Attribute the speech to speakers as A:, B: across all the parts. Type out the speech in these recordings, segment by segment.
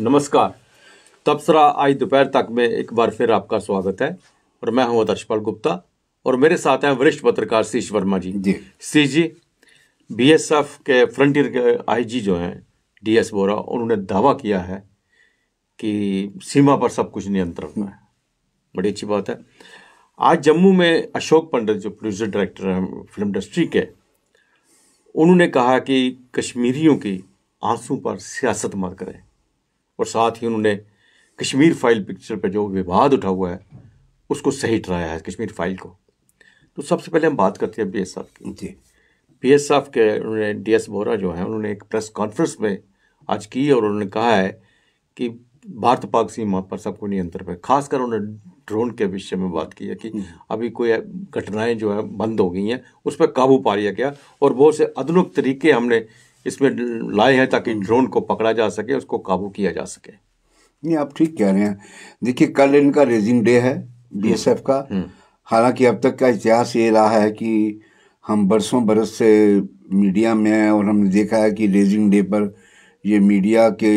A: नमस्कार तबसरा आज दोपहर तक में एक बार फिर आपका स्वागत है और मैं हूं दर्शपाल गुप्ता और मेरे साथ हैं वरिष्ठ पत्रकार Sheesh Verma ji G C G B के फ्रंटियर के आईजी जो हैं डीएस बोरा उन्होंने दावा किया है कि सीमा पर सब कुछ नियंत्रण में बड़ी अच्छी बात है आज जम्मू में अशोक पंडित जो प्रोड्यूसर डायरेक्टर हैं फिल्म इंडस्ट्री के उन्होंने कहा कि कश्मीरियों की आंसू पर सियासत मत करें और साथ ही उन्होंने कश्मीर फाइल पिक्चर पर जो विवाद उठा हुआ है उसको सही ठहराया है कश्मीर फाइल को तो सबसे पहले हम बात करते हैं बी एस एफ की जी बी एस एफ के उन्होंने डी एस बोरा जो है उन्होंने एक प्रेस कॉन्फ्रेंस में आज की और उन्होंने कहा है कि भारत पाक सीमा पर सबको नियंत्रण पर खासकर उन्होंने ड्रोन के विषय में बात की है कि हम्म। अभी कोई घटनाएं जो है बंद हो गई हैं उस पर काबू पा लिया गया और बहुत से आधुनिक तरीके हमने इसमें लाए हैं ताकि ड्रोन को पकड़ा जा सके उसको काबू किया जा सके
B: नहीं आप ठीक कह रहे हैं देखिए कल इनका रेजिंग डे है बीएसएफ हम्म। का हम्म। हालांकि अब तक का इतिहास ये रहा है कि हम बरसों बरस से मीडिया में और हमने देखा है कि रेजिंग डे पर ये मीडिया के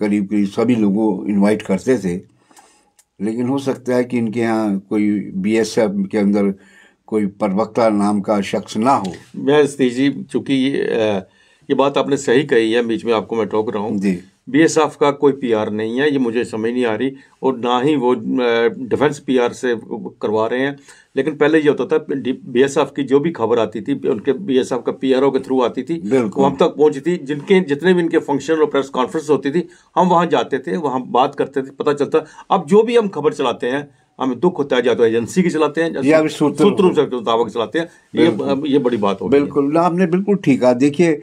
B: करीब करीब सभी लोगों इनवाइट करते थे लेकिन हो सकता है कि इनके यहाँ कोई बीएसएफ के अंदर कोई प्रवक्ता नाम का शख्स ना हो
A: मैं जी चूँकि ये बात आपने सही कही है बीच में आपको मैं टोक रहा हूँ बी एस एफ का कोई पी आर नहीं है ये मुझे समझ नहीं आ रही और ना ही वो डिफेंस पी आर से करवा रहे हैं लेकिन पहले ये होता था बी एस एफ की जो भी खबर आती थी उनके बी एस एफ का पी आर ओ के थ्रू आती थी वो हम तक पहुंचती जिनके जितने भी इनके फंक्शन और प्रेस कॉन्फ्रेंस होती थी हम वहाँ जाते थे वहाँ बात करते थे पता चलता अब जो भी हम खबर चलाते हैं हमें दुख होता है या तो एजेंसी की चलाते हैं सूत्रों के मुताबिक चलाते हैं ये ये बड़ी बात हो
B: बिल्कुल आपने बिल्कुल ठीक है देखिए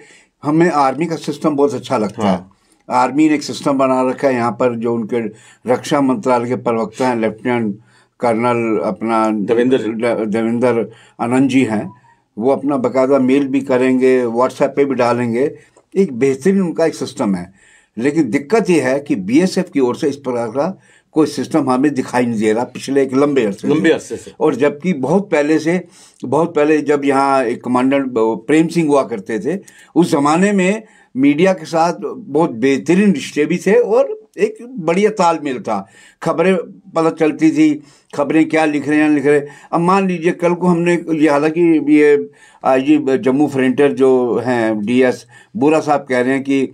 B: हमें आर्मी का सिस्टम बहुत अच्छा लगता हाँ। है आर्मी ने एक सिस्टम बना रखा है यहाँ पर जो उनके रक्षा मंत्रालय के प्रवक्ता हैं लेफ्टिनेंट कर्नल अपना देवेंद्र देवेंद्र आनंद जी हैं वो अपना बकायदा मेल भी करेंगे व्हाट्सएप पे भी डालेंगे एक बेहतरीन उनका एक सिस्टम है लेकिन दिक्कत यह है कि बीएसएफ की ओर से इस प्रकार का कोई सिस्टम हमें दिखाई नहीं दे रहा पिछले एक लंबे अरसे लंबे अरसे और जबकि बहुत पहले से बहुत पहले जब यहाँ एक कमांडेंट प्रेम सिंह हुआ करते थे उस ज़माने में मीडिया के साथ बहुत बेहतरीन रिश्ते भी थे और एक बढ़िया तालमेल था खबरें पता चलती थी खबरें क्या लिख रहे हैं लिख रहे हैं अब मान लीजिए कल को हमने ये हालांकि ये आई जम्मू फ्रंटियर जो हैं डीएस बुरा साहब कह रहे हैं कि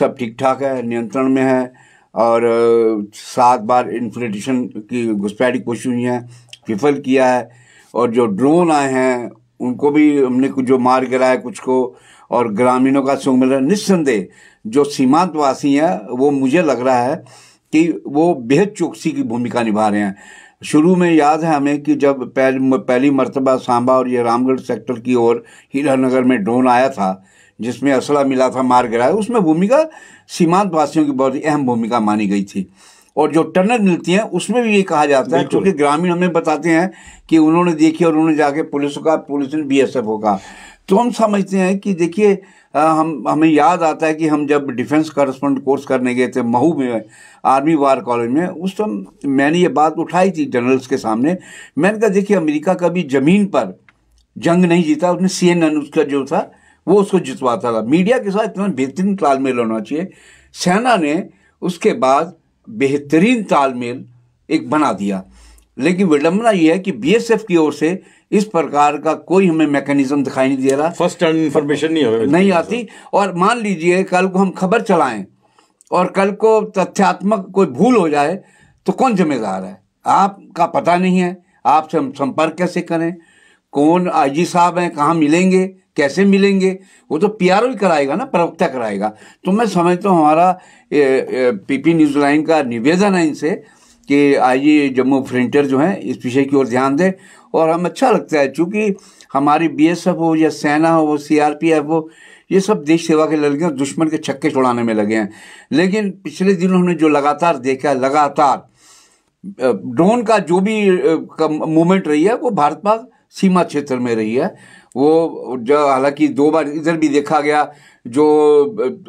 B: सब ठीक ठाक है नियंत्रण में है और सात बार इन्फ्लेशन की घुसपैठी कोशिश हुई है विफल किया है और जो ड्रोन आए हैं उनको भी हमने कुछ जो मार गिराया कुछ को और ग्रामीणों का सुख मिल रहा है निस्संदेह जो सीमांतवासी हैं वो मुझे लग रहा है कि वो बेहद चौकसी की भूमिका निभा रहे हैं शुरू में याद है हमें कि जब पहली पहली मरतबा सांबा और ये रामगढ़ सेक्टर की ओर हीरानगर में ड्रोन आया था जिसमें असला मिला था मार गिराया उसमें भूमिका सीमांत वासियों की बहुत अहम भूमिका मानी गई थी और जो टनल मिलती हैं उसमें भी ये कहा जाता है क्योंकि ग्रामीण हमें बताते हैं कि उन्होंने देखी और उन्होंने जाके पुलिस का पुलिस ने बी एस एफ का तो हम समझते हैं कि देखिए हम हमें याद आता है कि हम जब डिफेंस करस्पॉन्ड कोर्स करने गए थे महू में आर्मी वार कॉलेज में उस टाइम तो मैंने ये बात उठाई थी जनरल्स के सामने मैंने कहा देखिए अमेरिका कभी ज़मीन पर जंग नहीं जीता उसने सी एन एन उसका जो था वो उसको जितवाता था मीडिया के साथ इतना बेहतरीन तालमेल होना चाहिए सेना ने उसके बाद बेहतरीन तालमेल एक बना दिया लेकिन विडम्बना यह है कि बीएसएफ की ओर से इस प्रकार का कोई हमें मैकेनिज्म दिखाई नहीं दे रहा फर्स्ट टर्न इन्फॉर्मेशन नहीं हो नहीं आती और मान लीजिए कल को हम खबर चलाएं और कल को तथ्यात्मक कोई भूल हो जाए तो कौन जिम्मेदार है आपका पता नहीं है आपसे हम संपर्क कैसे करें कौन आईजी साहब हैं कहाँ मिलेंगे कैसे मिलेंगे वो तो पी ही कराएगा ना प्रवक्ता कराएगा तो मैं समझता हूँ हमारा पीपी न्यूज लाइन का निवेदन है इनसे कि आइए जम्मू फ्रंटियर जो हैं इस विषय की ओर ध्यान दें और हम अच्छा लगता है चूँकि हमारी बीएसएफ हो या सेना हो सीआरपीएफ हो ये सब देश सेवा के लड़के दुश्मन के छक्के छुड़ाने में लगे हैं लेकिन पिछले दिनों हमने जो लगातार देखा लगातार ड्रोन का जो भी मूवमेंट रही है वो भारत पाक सीमा क्षेत्र में रही है वो जो हालांकि दो बार इधर भी देखा गया जो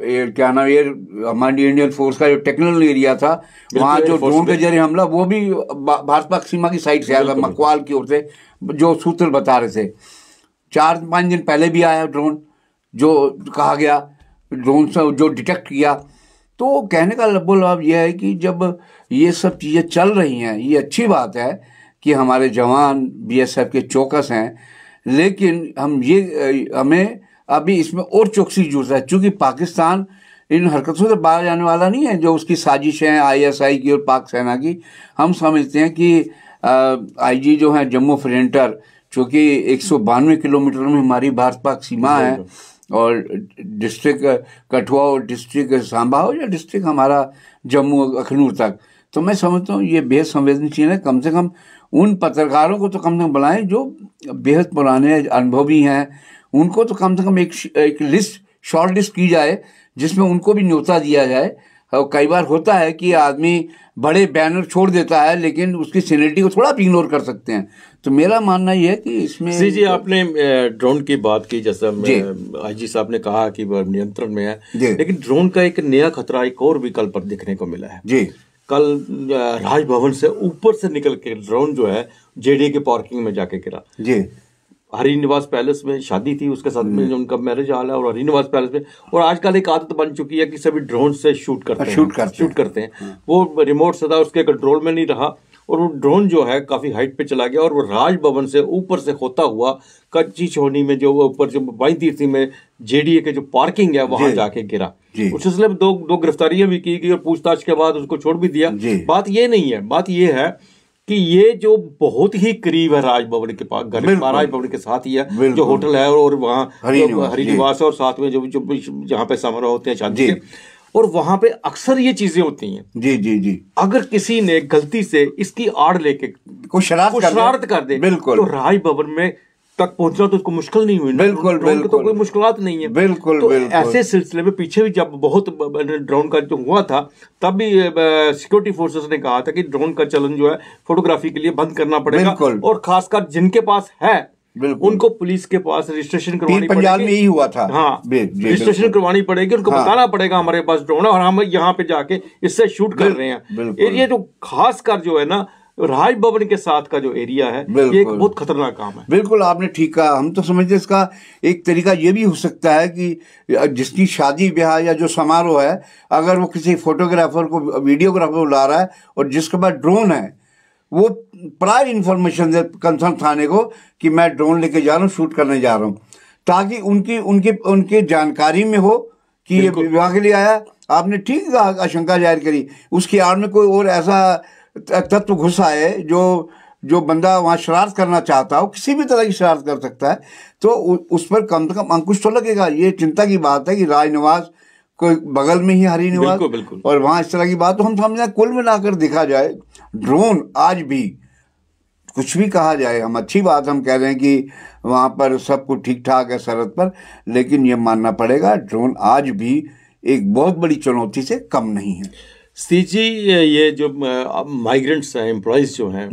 B: क्या नाम ये हमारी इंडियन फोर्स का जो टेक्निकल एरिया था वहाँ जो ड्रोन के जरिए हमला वो भी भाजपा सीमा की साइड से आया था मकवाल की ओर से जो सूत्र बता रहे थे चार पाँच दिन पहले भी आया ड्रोन जो कहा गया ड्रोन से जो डिटेक्ट किया तो कहने का लबो लाभ यह है कि जब ये सब चीज़ें चल रही हैं ये अच्छी बात है कि हमारे जवान बीएसएफ के चौकस हैं लेकिन हम ये हमें अभी इसमें और चौकसी जुड़ता है क्योंकि पाकिस्तान इन हरकतों से बाहर जाने वाला नहीं है जो उसकी साजिशें हैं आईएसआई की और पाक सेना की हम समझते हैं कि आईजी जो है जम्मू फ्रेंटर चूँकि एक सौ बानवे किलोमीटर में हमारी भारत पाक सीमा है और डिस्ट्रिक्ट कठुआ और डिस्ट्रिक्ट सांबा हो या डिस्ट्रिक्ट हमारा जम्मू अखनूर तक तो मैं समझता हूँ ये बेहद संवेदनशील है कम से कम उन पत्रकारों को तो कम से कम बुलाएं जो बेहद पुराने अनुभवी हैं उनको तो कम से कम एक एक लिस्ट शॉर्ट लिस्ट की जाए जिसमें उनको भी न्योता दिया जाए और कई बार होता है कि आदमी बड़े बैनर छोड़ देता है लेकिन उसकी सीनिटी को थोड़ा भी इग्नोर कर सकते हैं तो मेरा मानना यह है कि इसमें जी जी
A: आपने ड्रोन की बात की जैसा आई जी साहब ने कहा कि वह नियंत्रण में है लेकिन ड्रोन का एक नया खतरा एक और विकल्प दिखने को मिला है जी कल राजभवन से ऊपर से निकल के ड्रोन जो है जेडीए के पार्किंग में जाके गिरा जी हरिनिवास पैलेस में शादी थी उसके साथ में उनका मैरिज हाल है और हरिनिवास पैलेस में और आजकल एक आदत बन चुकी है कि सभी ड्रोन से शूट करते हाँ, हैं शूट करते, शूट करते हैं हाँ। वो रिमोट सदा उसके कंट्रोल में नहीं रहा और वो ड्रोन जो है काफ़ी हाइट पे चला गया और वो राजभवन से ऊपर से होता हुआ कच्ची छोनी में जो ऊपर जो बाई तीर्थी में जेडीए के जो पार्किंग है वहां जाके गिरा उस सिलसिले में दो दो गिरफ्तारियां भी की गई और पूछताछ के बाद उसको छोड़ भी दिया बात ये नहीं है बात ये है कि ये जो बहुत ही करीब है राजभवन के पास घर राजभवन के साथ ही है जो होटल है और वहाँ हरिनिवास और साथ में जो जो जहाँ पे समारोह होते हैं शादी के और वहां पे अक्सर ये चीजें होती हैं जी जी जी अगर किसी ने गलती से इसकी आड़ लेके कुछ शरारत शरारत कर दे बिल्कुल तो राज भवन में तक पहुंचना तो उसको मुश्किल नहीं हुई बिल्कुल तो बिल्कुल तो कोई मुश्किल नहीं है बिल्कुल तो बिल्कुल ऐसे सिलसिले में पीछे भी जब बहुत ड्रोन का जो हुआ था तब भी सिक्योरिटी फोर्सेस ने कहा था कि ड्रोन का चलन जो है फोटोग्राफी के लिए बंद करना पड़ेगा और खासकर जिनके पास है उनको पुलिस के पास रजिस्ट्रेशन करवानी पंजाब में ही हुआ था हाँ
B: रजिस्ट्रेशन
A: करवानी पड़ेगी उनको हाँ, बताना पड़ेगा हमारे पास ड्रोन और हम यहाँ पे जाके इससे शूट कर रहे हैं ये जो खास कर जो है ना राजभवन के साथ का जो एरिया है ये एक बहुत खतरनाक काम
B: है बिल्कुल आपने ठीक कहा हम तो समझते इसका एक तरीका ये भी हो सकता है कि जिसकी शादी ब्याह या जो समारोह है अगर वो किसी फोटोग्राफर को वीडियोग्राफर बुला रहा है और जिसके पास ड्रोन है वो प्रायर इन्फॉर्मेशन दे कंसर्न थाने को कि मैं ड्रोन लेके जा रहा हूँ शूट करने जा रहा हूँ ताकि उनकी उनके उनके जानकारी में हो कि ये विवाह के लिए आया आपने ठीक आशंका जाहिर करी उसकी आड़ में कोई और ऐसा तत्व घुसा है जो जो बंदा वहाँ शरारत करना चाहता हो किसी भी तरह की शरारत कर सकता है तो उस पर कम से कम अंकुश तो लगेगा ये चिंता की बात है कि राजनिवास कोई बगल में ही हरी निवास बिल्कुल, बिल्कुल। और वहाँ इस तरह की बात तो हम समझना कुल मिलाकर देखा जाए ड्रोन आज भी कुछ भी कहा जाए हम अच्छी बात हम कह रहे हैं कि वहां पर सब कुछ ठीक ठाक है सरहद पर लेकिन ये मानना पड़ेगा ड्रोन आज भी एक बहुत बड़ी चुनौती से कम नहीं है स्थिति ये जो माइग्रेंट्स हैं एम्प्लॉयज जो हैं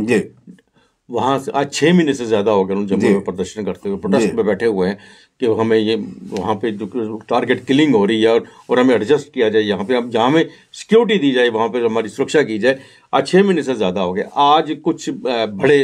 A: वहाँ से आज छः महीने से ज़्यादा हो गए उन जम्मू में प्रदर्शन करते हुए प्रोटेस्ट में बैठे हुए हैं कि हमें ये वहाँ पे जो टारगेट किलिंग हो रही है और और हमें एडजस्ट किया जाए यहाँ पे हम जहाँ हमें सिक्योरिटी दी जाए वहाँ पे हमारी सुरक्षा की जाए आज छः महीने से ज़्यादा हो गया आज कुछ बड़े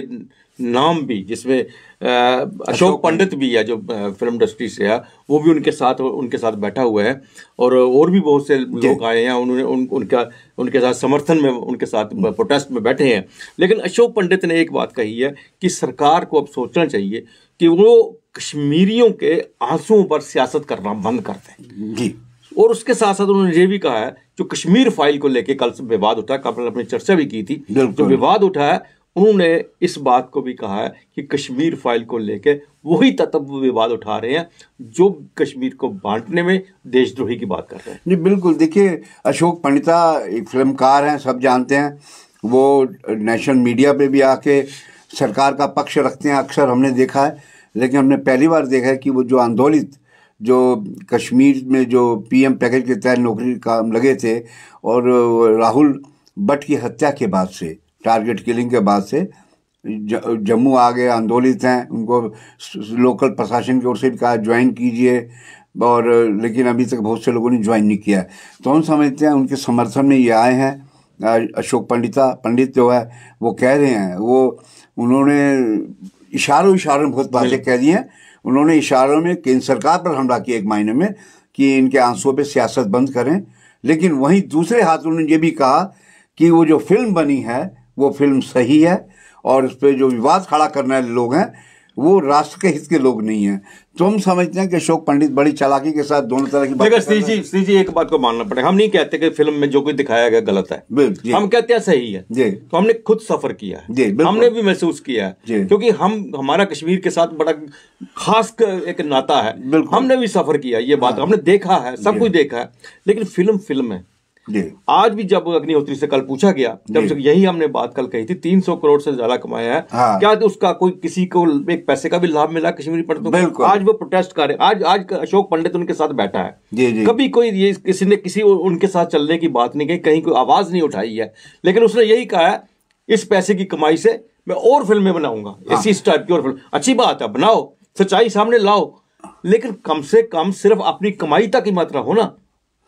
A: नाम भी जिसमें अशोक पंडित भी है जो फिल्म इंडस्ट्री से है वो भी उनके साथ उनके साथ बैठा हुआ है और और भी बहुत से लोग आए हैं उन्होंने उन, उनका उनके साथ समर्थन में उनके साथ प्रोटेस्ट में बैठे हैं लेकिन अशोक पंडित ने एक बात कही है कि सरकार को अब सोचना चाहिए कि वो कश्मीरियों के आंसुओं पर सियासत करना बंद कर
B: दें जी
A: और उसके साथ साथ उन्होंने ये भी कहा है जो कश्मीर फाइल को लेके कल विवाद उठा कल अपनी चर्चा भी की थी जो विवाद उठा है उन्होंने इस बात को भी कहा है कि कश्मीर फाइल को लेकर वही तत्व विवाद उठा रहे हैं
B: जो कश्मीर को बांटने में
A: देशद्रोही की बात कर रहे हैं
B: जी बिल्कुल देखिए अशोक पंडिता एक फिल्मकार हैं सब जानते हैं वो नेशनल मीडिया पे भी आके सरकार का पक्ष रखते हैं अक्सर हमने देखा है लेकिन हमने पहली बार देखा है कि वो जो आंदोलित जो कश्मीर में जो पीएम पैकेज के तहत नौकरी काम लगे थे और राहुल भट्ट की हत्या के बाद से टारगेट किलिंग के बाद से जम्मू आ गए आंदोलित हैं उनको लोकल प्रशासन की ओर से भी कहा ज्वाइन कीजिए और लेकिन अभी तक बहुत से लोगों ने ज्वाइन नहीं किया है तो हम समझते हैं उनके समर्थन में ये आए हैं अशोक पंडिता पंडित जो है वो कह रहे हैं वो उन्होंने इशारों इशारों में बहुत बातें कह दी हैं उन्होंने इशारों में केंद्र सरकार पर हमला किया एक मायने में कि इनके आंसुओं पर सियासत बंद करें लेकिन वहीं दूसरे हाथ उन्होंने ये भी कहा कि वो जो फिल्म बनी है वो फिल्म सही है और इस पर जो विवाद खड़ा करने वाले लोग हैं वो राष्ट्र के हित के लोग नहीं तो तुम समझते हैं कि अशोक पंडित बड़ी चालाकी के साथ दोनों तरह की बात श्री
A: जी श्री जी एक बात को मानना पड़ेगा हम नहीं कहते कि फिल्म में जो कुछ दिखाया गया गलत है हम कहते हैं सही है जी तो हमने खुद सफर किया है हमने भी महसूस किया है क्योंकि हम हमारा कश्मीर के साथ बड़ा खास एक नाता है हमने भी सफर किया ये बात हाँ। हमने देखा है सब कुछ देखा है लेकिन फिल्म फिल्म है आज भी जब अग्निहोत्री से कल पूछा गया जब से यही हमने बात कल कही थी तीन सौ करोड़ से ज्यादा कमाया है हाँ। क्या तो उसका कोई किसी को एक पैसे का भी लाभ मिला कश्मीरी पंडितों को आज वो प्रोटेस्ट कर रहे आज आज अशोक पंडित उनके साथ बैठा है जी जी। कभी कोई ये किसी ने किसी उनके साथ चलने की बात नहीं कही कहीं कोई आवाज नहीं उठाई है लेकिन उसने यही कहा है इस पैसे की कमाई से मैं और फिल्में बनाऊंगा हाँ। इसी टाइप की और फिल्म अच्छी बात है बनाओ सच्चाई सामने लाओ लेकिन कम से कम सिर्फ अपनी कमाई तक ही मात्रा हो ना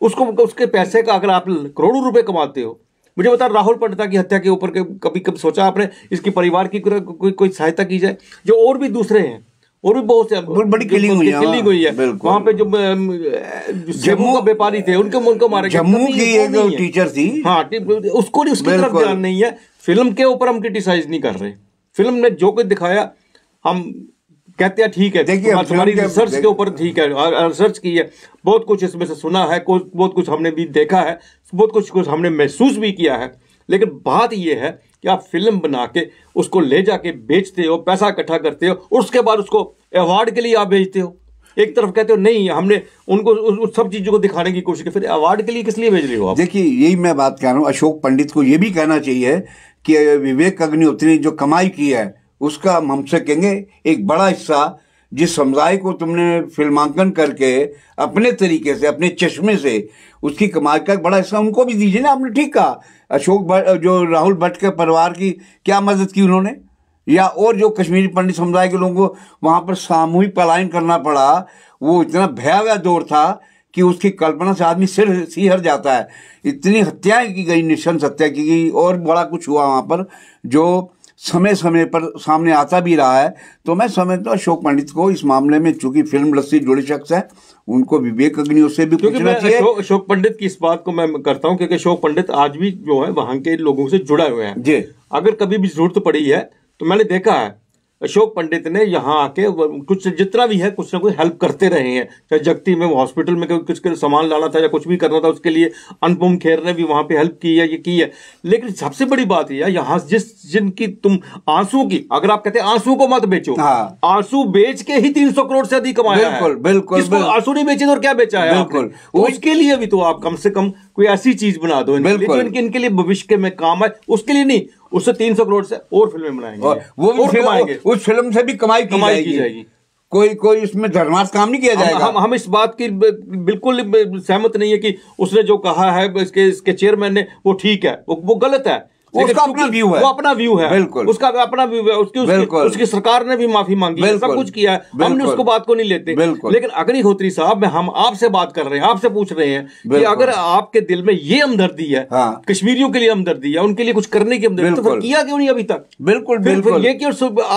A: उसको उसके पैसे का अगर आप करोड़ों रुपए कमाते हो मुझे बता राहुल पंडिता की हत्या के ऊपर कभी कभी सोचा आपने इसके परिवार की कोई को, को, को सहायता की जाए जो और भी दूसरे हैं और भी बहुत से बड़ी हुई किलिंग हुई है हाँ, वहां पे जो जम्मू का व्यापारी थे उनको उनको मारे जम्मू की एक टीचर थी हाँ उसको नहीं उसकी तरफ ध्यान नहीं है फिल्म के ऊपर हम क्रिटिसाइज नहीं कर रहे फिल्म ने जो कुछ दिखाया हम कहते हैं ठीक है देखिए हमारी रिसर्च के ऊपर ठीक है और रिसर्च की है बहुत कुछ इसमें से सुना है बहुत कुछ हमने भी देखा है बहुत कुछ कुछ हमने महसूस भी किया है लेकिन बात यह है कि आप फिल्म बना के उसको ले जाके बेचते हो पैसा इकट्ठा करते हो और उसके बाद उसको अवार्ड के लिए आप भेजते हो एक तरफ कहते
B: हो नहीं हमने उनको उस, उस सब चीज़ों को दिखाने की कोशिश की फिर अवार्ड के लिए किस लिए भेज रहे हो आप देखिए यही मैं बात कह रहा हूँ अशोक पंडित को ये भी कहना चाहिए कि विवेक अग्निहोत्री ने जो कमाई की है उसका हम हमसे कहेंगे एक बड़ा हिस्सा जिस समुदाय को तुमने फिल्मांकन करके अपने तरीके से अपने चश्मे से उसकी कमाई का बड़ा हिस्सा उनको भी दीजिए ना आपने ठीक कहा अशोक भट्ट जो राहुल भट्ट के परिवार की क्या मदद की उन्होंने या और जो कश्मीरी पंडित समुदाय के लोगों को वहाँ पर सामूहिक पलायन करना पड़ा वो इतना भयावह दौर था कि उसकी कल्पना से आदमी सिर सिहर जाता है इतनी हत्याएं की गई निशंस हत्या की गई और बड़ा कुछ हुआ वहाँ पर जो समय समय पर सामने आता भी रहा है तो मैं समझता हूँ अशोक पंडित को इस मामले में चूंकि फिल्म लस्सी जुड़े शख्स है उनको विवेक अग्नि से भी पूछना चाहिए
A: अशोक पंडित की इस बात को मैं करता हूँ क्योंकि अशोक पंडित आज भी जो है वहां के लोगों से जुड़े हुए हैं जी अगर कभी भी जरूरत पड़ी है तो मैंने देखा है अशोक पंडित ने यहाँ आके कुछ जितना भी है कुछ ना कुछ हेल्प करते रहे हैं चाहे जगती में हॉस्पिटल में कुछ सामान लाना था या कुछ भी करना था उसके लिए अनुपम खेर ने भी वहाँ पे हेल्प की है ये की है लेकिन सबसे बड़ी बात यह यहाँ जिस जिनकी तुम आंसू की अगर आप कहते हैं आंसू को मत बेचो हाँ। आंसू बेच के ही तीन सौ करोड़ से अधिक कमाया बिल्कुल बिल्कुल आंसू नहीं बेचे तो और क्या बेचा है बिल्कुल उसके लिए भी तो आप कम से कम कोई ऐसी चीज बना दो इनके जो इनके, इनके लिए भविष्य में काम आए उसके लिए नहीं उससे तीन सौ करोड़ से और फिल्में बनाएंगे और, वो भी और फिल्म, उस फिल्म से भी कमाई कमाई की जाएगी कोई कोई इसमें धर्मार्थ काम नहीं किया जाएगा हम हम इस बात की बिल्कुल सहमत नहीं है कि उसने जो कहा है इसके इसके चेयरमैन ने वो ठीक है वो वो गलत है उसका अपना व्यू है वो अपना व्यू है बिल्कुल उसका अपना व्यू है उसकी उसकी, उसकी सरकार ने भी माफी मांगी सब कुछ किया है हमने उसको बात को नहीं लेते लेकिन अग्निहोत्री साहब हम आपसे बात कर रहे हैं आपसे पूछ रहे हैं कि अगर आपके दिल में ये हमदर्दी है हाँ। कश्मीरियों के लिए हमदर्दी है उनके लिए कुछ करने की हमदर्दी तो किया क्यों नहीं अभी तक बिल्कुल बिल्कुल ये क्यों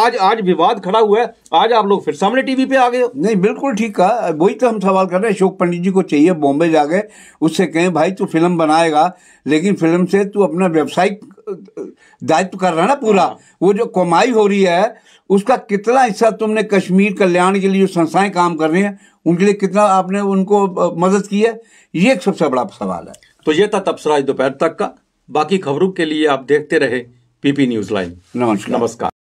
B: आज आज विवाद खड़ा हुआ है आज आप लोग फिर सामने टीवी पे आ गए नहीं बिल्कुल ठीक है वही तो हम सवाल कर रहे हैं अशोक पंडित जी को चाहिए बॉम्बे जाके उससे कहें भाई तू फिल्म बनाएगा लेकिन फिल्म से तू अपना व्यवसायिक दायित्व कर रहा है ना पूरा हाँ। वो जो कमाई हो रही है उसका कितना हिस्सा तुमने कश्मीर कल्याण के लिए जो संस्थाएं काम कर रही हैं उनके लिए कितना आपने उनको मदद की है ये एक सबसे बड़ा सवाल है
A: तो ये था तबसराज दोपहर तक का बाकी खबरों के लिए आप देखते रहे पीपी न्यूज लाइन नमस्कार नमस्कार